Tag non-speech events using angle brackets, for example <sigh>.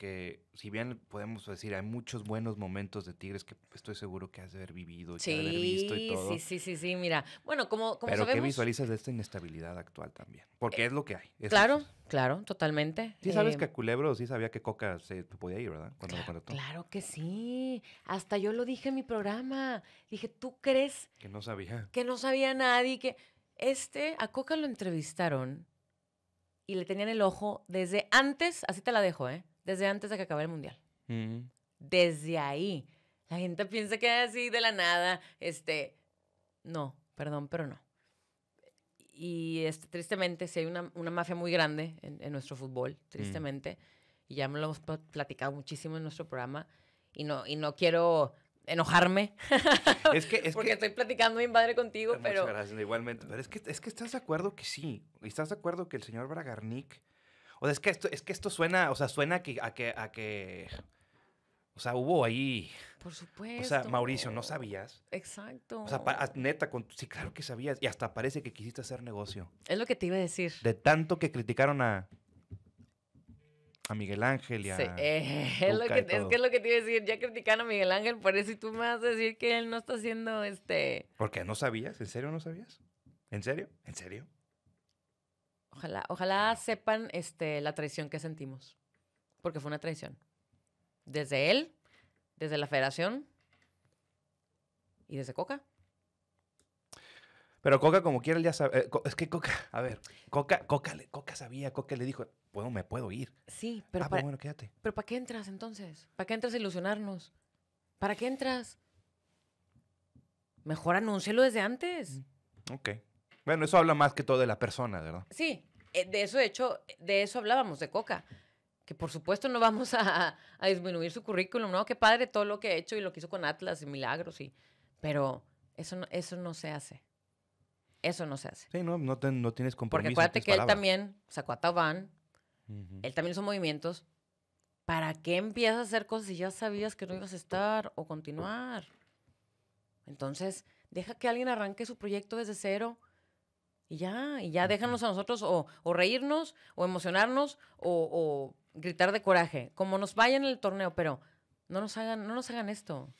que si bien podemos decir, hay muchos buenos momentos de Tigres que estoy seguro que has de haber vivido y haber visto y todo. Sí, sí, sí, sí, mira. Bueno, como, Pero ¿qué visualizas de esta inestabilidad actual también? Porque eh, es lo que hay. claro, claro, totalmente. Sí sabes eh, que que Culebro sí sabía que Coca se podía ir, ¿verdad? Cuando lo claro que sí. Hasta yo lo dije en mi programa. Dije, ¿tú crees? Que no sabía. Que no sabía nadie, que... Este, a Coca lo entrevistaron y le tenían el ojo desde antes, así te la dejo, ¿eh? desde antes de que acabe el mundial. Desde ahí. La gente piensa que así de la nada, este, no, perdón, pero no. Y este, tristemente, sí hay una, una mafia muy grande en, nuestro fútbol, tristemente, mm. y ya me lo hemos platicado muchísimo en nuestro programa, y no, y no quiero enojarme. <laughs> Es que, es <laughs> porque estoy platicando bien padre contigo, pero... igualmente. Pero es que, es que estás de acuerdo que sí, y estás de acuerdo que el señor Bragarnik o sea, es que esto, es que esto suena, o sea, suena a que, a que, a que o sea, hubo ahí. Por supuesto. O sea, Mauricio, no sabías. Exacto. O sea, ah, neta, sí, claro que sabías. Y hasta parece que quisiste hacer negocio. Es lo que te iba a decir. De tanto que criticaron a. A Miguel Ángel y a. Sí, <laughs> es, que, es, lo que te iba a decir. Ya criticaron a Miguel Ángel, por eso tú me vas a decir que él no está haciendo este. Porque no sabías, ¿en serio no sabías? ¿En serio? ¿En serio? Ojalá, ojalá sepan este, la traición que sentimos. Porque fue una traición. Desde él, desde la federación y desde Coca. Pero Coca, como quiera, ya sabe. Eh, es que Coca, a ver, Coca, Coca, Coca sabía, Coca le dijo, bueno, me puedo ir. Sí, pero. Ah, bueno, quédate. Pero ¿para qué entras entonces? ¿Para qué entras a ilusionarnos? ¿Para qué entras? Mejor anúncialo desde antes. Ok. Bueno, eso habla más que todo de la persona, ¿verdad? Sí, eh, de eso, hecho, de eso hablábamos de Coca, que por supuesto no vamos <laughs> a, a disminuir su currículum, ¿no? Qué padre todo lo que ha hecho y lo que hizo con Atlas y Milagros, y, pero eso no, eso no se hace. Eso no se hace. Sí, no, no, no tienes compromiso. Porque acuérdate que él también sacó a él también hizo movimientos. ¿Para qué empiezas a hacer cosas si ya sabías que no ibas a estar o continuar? Entonces, deja que alguien arranque su proyecto desde cero y ya, y ya déjanos a nosotros o, reírnos, o emocionarnos, o, o gritar de coraje, como nos vaya en el torneo, pero no nos hagan, no nos hagan esto.